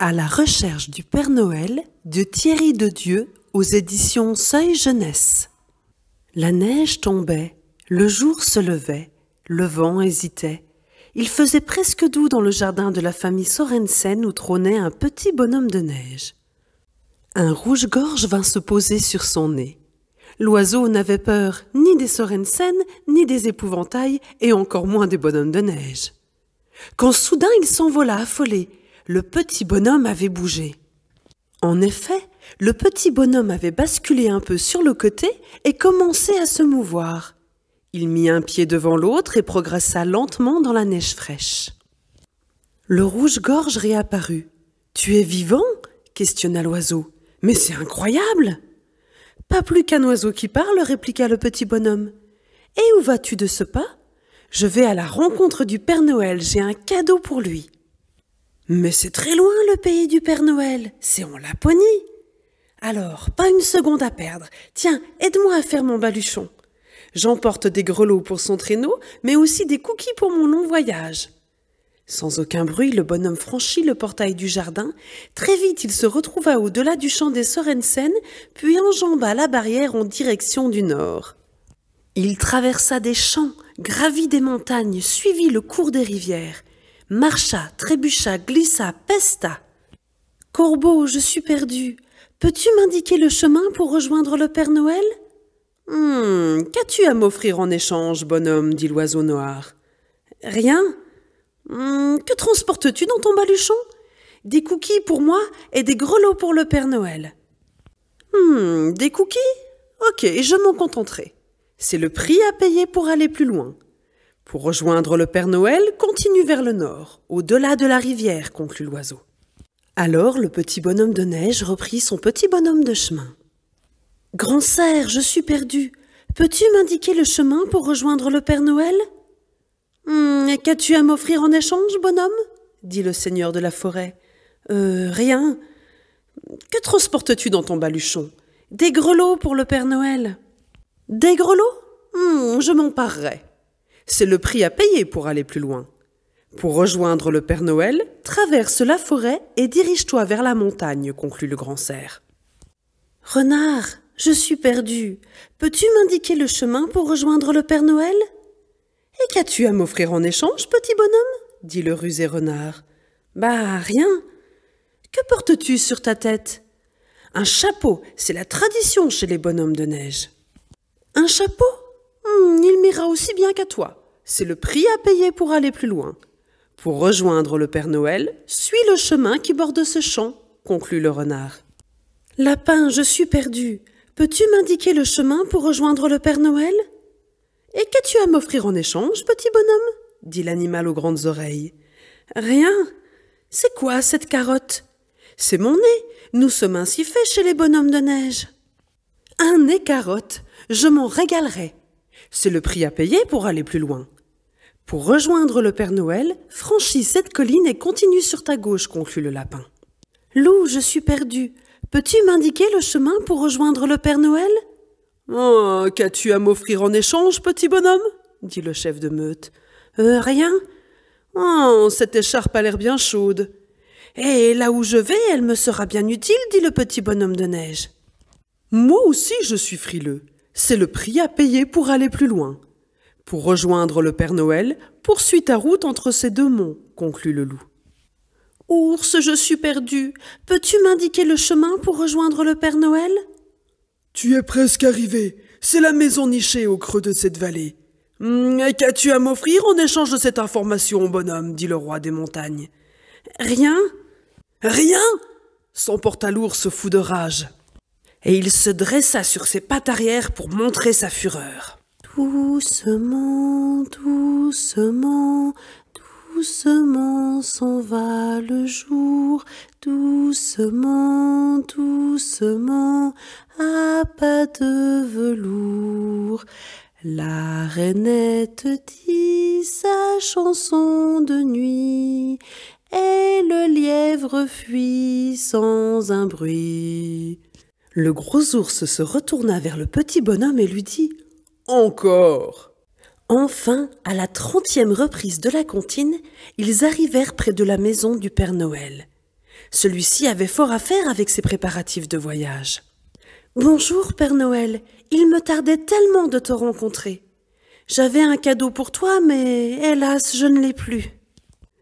À la recherche du Père Noël de Thierry de Dieu aux éditions Seuil Jeunesse. La neige tombait, le jour se levait, le vent hésitait. Il faisait presque doux dans le jardin de la famille Sorensen où trônait un petit bonhomme de neige. Un rouge-gorge vint se poser sur son nez. L'oiseau n'avait peur ni des Sorensen, ni des épouvantails, et encore moins des bonhommes de neige. Quand soudain il s'envola affolé, le petit bonhomme avait bougé. En effet, le petit bonhomme avait basculé un peu sur le côté et commencé à se mouvoir. Il mit un pied devant l'autre et progressa lentement dans la neige fraîche. Le rouge-gorge réapparut. Tu es vivant questionna l'oiseau. Mais c'est incroyable Pas plus qu'un oiseau qui parle, répliqua le petit bonhomme. Et où vas-tu de ce pas Je vais à la rencontre du Père Noël, j'ai un cadeau pour lui. Mais c'est très loin le pays du Père Noël, c'est en Laponie. Alors, pas une seconde à perdre. Tiens, aide-moi à faire mon baluchon. J'emporte des grelots pour son traîneau, mais aussi des cookies pour mon long voyage. Sans aucun bruit, le bonhomme franchit le portail du jardin. Très vite, il se retrouva au-delà du champ des Sorensen, puis enjamba la barrière en direction du nord. Il traversa des champs, gravit des montagnes, suivit le cours des rivières marcha, trébucha, glissa, pesta. Corbeau, je suis perdu. Peux-tu m'indiquer le chemin pour rejoindre le Père Noël Hum, qu'as-tu à m'offrir en échange, bonhomme dit l'oiseau noir. Rien. Hum, que transportes-tu dans ton baluchon Des cookies pour moi et des grelots pour le Père Noël. Hum, des cookies Ok, je m'en contenterai. C'est le prix à payer pour aller plus loin. Pour rejoindre le Père Noël, continue vers le nord, au-delà de la rivière, conclut l'oiseau. Alors le petit bonhomme de neige reprit son petit bonhomme de chemin. Grand cerf, je suis perdu. Peux-tu m'indiquer le chemin pour rejoindre le Père Noël hmm, qu'as-tu à m'offrir en échange, bonhomme dit le seigneur de la forêt. Euh, rien. Que transportes-tu dans ton baluchon Des grelots pour le Père Noël. Des grelots hmm, Je m'en parerai. C'est le prix à payer pour aller plus loin. Pour rejoindre le Père Noël, traverse la forêt et dirige-toi vers la montagne, conclut le grand cerf. Renard, je suis perdu. Peux-tu m'indiquer le chemin pour rejoindre le Père Noël Et qu'as-tu à m'offrir en échange, petit bonhomme dit le rusé renard. Bah, rien. Que portes-tu sur ta tête Un chapeau, c'est la tradition chez les bonhommes de neige. Un chapeau hmm, Il m'ira aussi bien qu'à toi. C'est le prix à payer pour aller plus loin. Pour rejoindre le Père Noël, suis le chemin qui borde ce champ, conclut le renard. Lapin, je suis perdu. Peux-tu m'indiquer le chemin pour rejoindre le Père Noël Et qu'as-tu à m'offrir en échange, petit bonhomme dit l'animal aux grandes oreilles. Rien. C'est quoi cette carotte C'est mon nez. Nous sommes ainsi faits chez les bonhommes de neige. Un nez carotte. Je m'en régalerai. C'est le prix à payer pour aller plus loin. Pour rejoindre le Père Noël, franchis cette colline et continue sur ta gauche, conclut le lapin. Loup, je suis perdu. Peux-tu m'indiquer le chemin pour rejoindre le Père Noël Oh, qu'as-tu à m'offrir en échange, petit bonhomme dit le chef de meute. Euh, rien. Oh, cette écharpe a l'air bien chaude. Et eh, là où je vais, elle me sera bien utile, dit le petit bonhomme de neige. Moi aussi, je suis frileux. C'est le prix à payer pour aller plus loin. Pour rejoindre le Père Noël, poursuis ta route entre ces deux monts, conclut le loup. Ours, je suis perdu. Peux-tu m'indiquer le chemin pour rejoindre le Père Noël Tu es presque arrivé. C'est la maison nichée au creux de cette vallée. Hmm, et qu'as-tu à m'offrir en échange de cette information, bonhomme dit le roi des montagnes. Rien Rien s'emporta l'ours fou de rage. Et il se dressa sur ses pattes arrière pour montrer sa fureur. Doucement, doucement, doucement s'en va le jour, doucement, doucement, à pas de velours. La rainette dit sa chanson de nuit, et le lièvre fuit sans un bruit. Le gros ours se retourna vers le petit bonhomme et lui dit encore Enfin, à la trentième reprise de la comptine, ils arrivèrent près de la maison du Père Noël. Celui-ci avait fort à faire avec ses préparatifs de voyage. Bonjour, Père Noël. Il me tardait tellement de te rencontrer. J'avais un cadeau pour toi, mais hélas, je ne l'ai plus.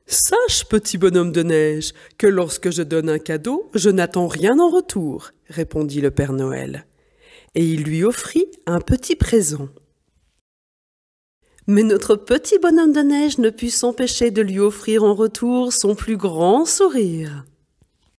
Sache, petit bonhomme de neige, que lorsque je donne un cadeau, je n'attends rien en retour, répondit le Père Noël et il lui offrit un petit présent. Mais notre petit bonhomme de neige ne put s'empêcher de lui offrir en retour son plus grand sourire.